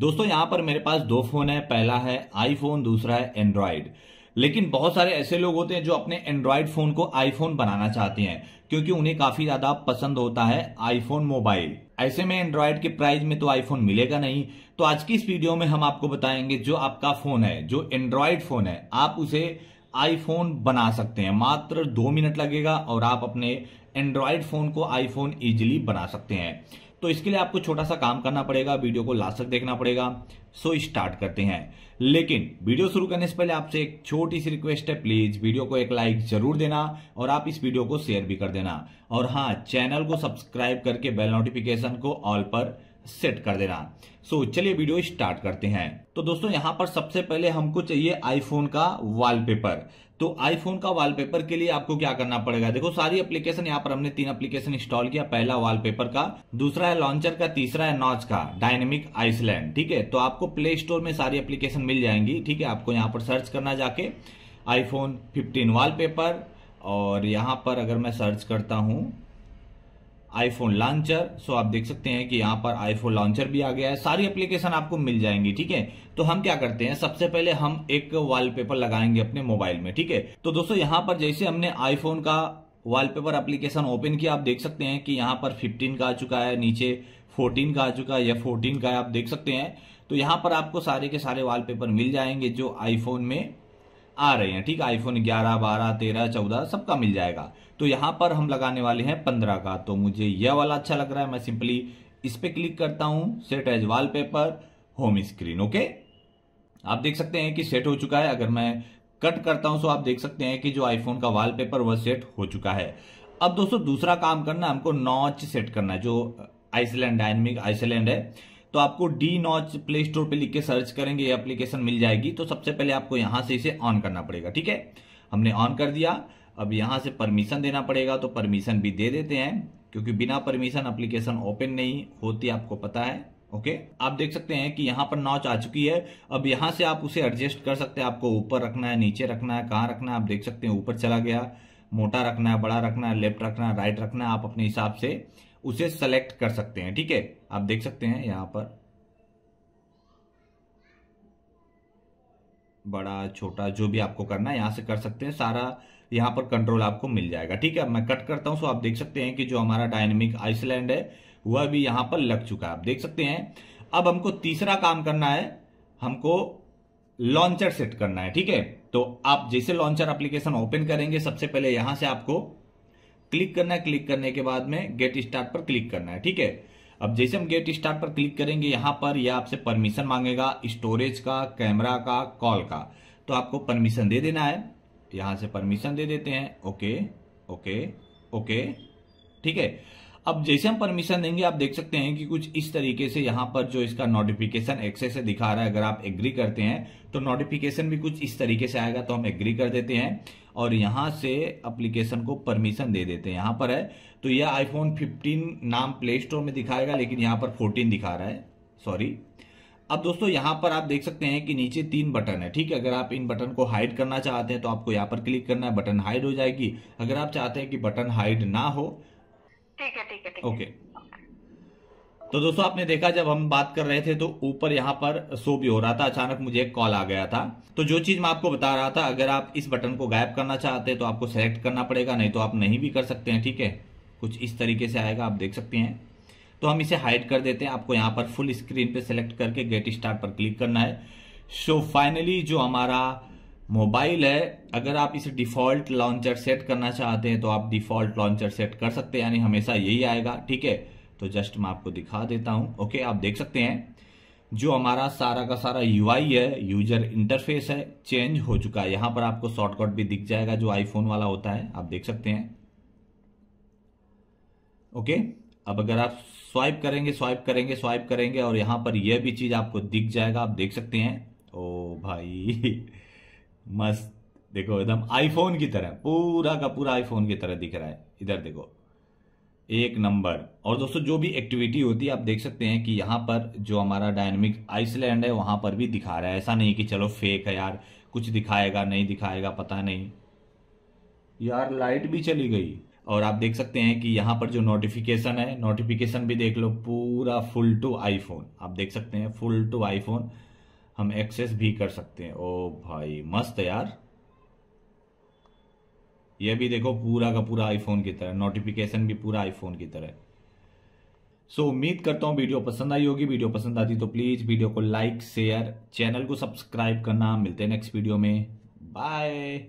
दोस्तों यहां पर मेरे पास दो फोन है पहला है आईफोन दूसरा है एंड्रॉयड लेकिन बहुत सारे ऐसे लोग होते हैं जो अपने एंड्रॉयड फोन को आईफोन बनाना चाहते हैं क्योंकि उन्हें काफी ज्यादा पसंद होता है आईफोन मोबाइल ऐसे में एंड्रॉयड के प्राइस में तो आईफोन मिलेगा नहीं तो आज की इस वीडियो में हम आपको बताएंगे जो आपका फोन है जो एंड्रॉयड फोन है आप उसे आईफोन बना सकते हैं मात्र दो मिनट लगेगा और आप अपने एंड्रॉयड फोन को आईफोन इजिली बना सकते हैं तो इसके लिए आपको छोटा सा काम करना पड़ेगा वीडियो को लास्ट तक देखना पड़ेगा सो स्टार्ट करते हैं लेकिन वीडियो शुरू करने से पहले आपसे एक छोटी सी रिक्वेस्ट है प्लीज वीडियो को एक लाइक जरूर देना और आप इस वीडियो को शेयर भी कर देना और हाँ चैनल को सब्सक्राइब करके बेल नोटिफिकेशन को ऑल पर सेट कर देना सो so, चलिए वीडियो स्टार्ट करते हैं तो दोस्तों यहाँ पर सबसे पहले हमको चाहिए आईफोन का वॉलपेपर तो आईफोन का वॉलपेपर के लिए आपको क्या करना पड़ेगा देखो सारी एप्लीकेशन यहाँ पर हमने तीन एप्लीकेशन इंस्टॉल किया पहला वॉलपेपर का दूसरा है लॉन्चर का तीसरा है नॉच का डायनेमिक आइसलैंड ठीक है तो आपको प्ले स्टोर में सारी एप्लीकेशन मिल जाएंगी ठीक है आपको यहाँ पर सर्च करना जाके आईफोन फिफ्टीन वॉलपेपर और यहाँ पर अगर मैं सर्च करता हूँ आईफोन लॉन्चर सो आप देख सकते हैं कि यहाँ पर आईफोन लॉन्चर भी आ गया है सारी एप्लीकेशन आपको मिल जाएंगी ठीक है तो हम क्या करते हैं सबसे पहले हम एक वॉलपेपर लगाएंगे अपने मोबाइल में ठीक है तो दोस्तों यहाँ पर जैसे हमने आईफोन का वॉलपेपर एप्लीकेशन ओपन किया आप देख सकते हैं कि यहाँ पर 15 का आ चुका है नीचे 14 का आ चुका है या 14 का है आप देख सकते हैं तो यहाँ पर आपको सारे के सारे वॉलपेपर मिल जाएंगे जो आईफोन में आ रहे हैं ठीक आईफोन 11, 12, 13, 14 सबका मिल जाएगा तो यहां पर हम लगाने वाले हैं 15 का तो मुझे यह वाला अच्छा लग रहा है मैं सिंपली इस पर क्लिक करता हूं set as wall home screen okay आप देख सकते हैं कि सेट हो चुका है अगर मैं कट करता हूं तो आप देख सकते हैं कि जो आईफोन का वॉलपेपर वह सेट हो चुका है अब दोस्तों दूसरा काम करना हमको नॉच सेट करना है जो आइसलैंड डायनमिक आइसलैंड है तो आपको डी नॉच प्ले स्टोर पर लिख के सर्च करेंगे ये एप्लीकेशन मिल जाएगी तो सबसे पहले आपको यहां से इसे ऑन करना पड़ेगा ठीक है हमने ऑन कर दिया अब यहां से परमिशन देना पड़ेगा तो परमिशन भी दे देते हैं क्योंकि बिना परमिशन एप्लीकेशन ओपन नहीं होती आपको पता है ओके okay? आप देख सकते हैं कि यहां पर नॉच आ चुकी है अब यहां से आप उसे एडजस्ट कर सकते हैं आपको ऊपर रखना है नीचे रखना है कहां रखना है आप देख सकते हैं ऊपर चला गया मोटा रखना है बड़ा रखना है लेफ्ट रखना है राइट रखना है आप अपने हिसाब से उसे सेलेक्ट कर सकते हैं ठीक है आप देख सकते हैं यहां पर बड़ा छोटा जो भी आपको करना है यहां से कर सकते हैं सारा यहां पर कंट्रोल आपको मिल जाएगा ठीक है मैं कट करता हूं सो आप देख सकते हैं कि जो हमारा डायनेमिक आइसलैंड है वह भी यहां पर लग चुका है आप देख सकते हैं अब हमको तीसरा काम करना है हमको लॉन्चर सेट करना है ठीक है तो आप जैसे लॉन्चर एप्लीकेशन ओपन करेंगे सबसे पहले यहां से आपको क्लिक करना है क्लिक करने के बाद में गेट स्टार्ट पर क्लिक करना है ठीक है अब जैसे हम गेट स्टार्ट पर क्लिक करेंगे यहां पर यह आपसे परमिशन मांगेगा स्टोरेज का कैमरा का कॉल का तो आपको परमिशन दे देना है यहां से परमिशन दे देते हैं ओके ओके ओके ठीक है अब जैसे हम परमिशन देंगे आप देख सकते हैं कि कुछ इस तरीके से यहां पर जो इसका नोटिफिकेशन एक्सेस है दिखा रहा है अगर आप एग्री करते हैं तो नोटिफिकेशन भी कुछ इस तरीके से आएगा तो हम एग्री कर देते हैं और यहां से अप्लीकेशन को परमिशन दे देते हैं यहां पर है तो यह आईफोन 15 नाम प्ले स्टोर में दिखाएगा लेकिन यहां पर फोर्टीन दिखा रहा है सॉरी अब दोस्तों यहां पर आप देख सकते हैं कि नीचे तीन बटन है ठीक है अगर आप इन बटन को हाइड करना चाहते हैं तो आपको यहां पर क्लिक करना है बटन हाइड हो जाएगी अगर आप चाहते हैं कि बटन हाइड ना हो ठीक है ठीक है ठीक ओके तो दोस्तों आपने देखा जब हम बात कर रहे थे तो ऊपर यहाँ पर सो भी हो रहा था अचानक मुझे एक कॉल आ गया था तो जो चीज मैं आपको बता रहा था अगर आप इस बटन को गायब करना चाहते हैं तो आपको सेलेक्ट करना पड़ेगा नहीं तो आप नहीं भी कर सकते हैं ठीक है कुछ इस तरीके से आएगा आप देख सकते हैं तो हम इसे हाइड कर देते हैं आपको यहाँ पर फुल स्क्रीन पे सेलेक्ट करके गेट स्टार्ट पर क्लिक करना है सो so फाइनली जो हमारा मोबाइल है अगर आप इसे डिफॉल्ट लॉन्चर सेट करना चाहते हैं तो आप डिफॉल्ट लॉन्चर सेट कर सकते हैं यानी हमेशा यही आएगा ठीक है तो जस्ट मैं आपको दिखा देता हूं ओके आप देख सकते हैं जो हमारा सारा का सारा यूआई है यूजर इंटरफेस है चेंज हो चुका है यहां पर आपको शॉर्टकट भी दिख जाएगा जो आईफोन वाला होता है आप देख सकते हैं ओके अब अगर आप स्वाइप करेंगे स्वाइप करेंगे स्वाइप करेंगे और यहां पर यह भी चीज आपको दिख जाएगा आप देख सकते हैं ओ भाई मस्त देखो एकदम आईफोन की तरह पूरा का पूरा आईफोन की तरह दिख रहा है इधर देखो एक नंबर और दोस्तों जो भी एक्टिविटी होती है आप देख सकते हैं कि यहाँ पर जो हमारा डायनमिक आइसलैंड है वहां पर भी दिखा रहा है ऐसा नहीं कि चलो फेक है यार कुछ दिखाएगा नहीं दिखाएगा पता नहीं यार लाइट भी चली गई और आप देख सकते हैं कि यहाँ पर जो नोटिफिकेशन है नोटिफिकेशन भी देख लो पूरा फुल टू आईफोन आप देख सकते हैं फुल टू आईफोन हम एक्सेस भी कर सकते हैं ओ भाई मस्त यार यह भी देखो पूरा का पूरा आईफोन की तरह नोटिफिकेशन भी पूरा आईफोन की तरह सो so, उम्मीद करता हूँ वीडियो पसंद आई होगी वीडियो पसंद आती तो प्लीज़ वीडियो को लाइक शेयर चैनल को सब्सक्राइब करना मिलते हैं नेक्स्ट वीडियो में बाय